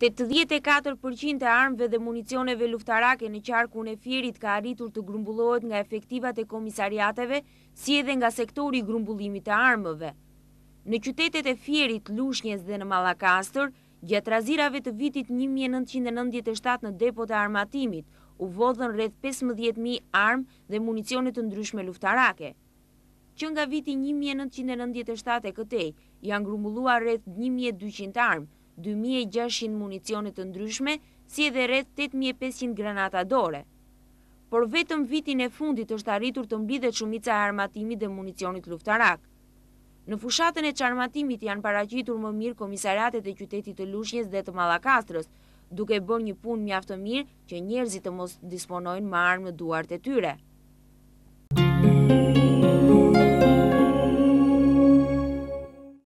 84% e armëve dhe municioneve luftarake në qarku në fjerit ka arritur të grumbullohet nga efektivat e komisariateve, si edhe nga sektori grumbullimit e armëve. Në qytetet e fjerit, Lushnjes dhe në Malakastër, gjatë razirave të vitit 1997 në depot e armatimit, u vodhën rreth 15.000 armë dhe municionet të ndryshme luftarake. Që nga viti 1997 e këtej, janë grumbullua rreth 1.200 armë, 2600 municionit të ndryshme, si edhe rreth 8500 granata dore. Por vetëm vitin e fundit është arritur të mbi dhe qumica e armatimit dhe municionit luftarak. Në fushatën e qarmatimit janë paracitur më mirë komisaratet e qytetit të lushjes dhe të malakastrës, duke bërë një pun mjaftë mirë që njerëzit të mos disponojnë më armë duart e tyre.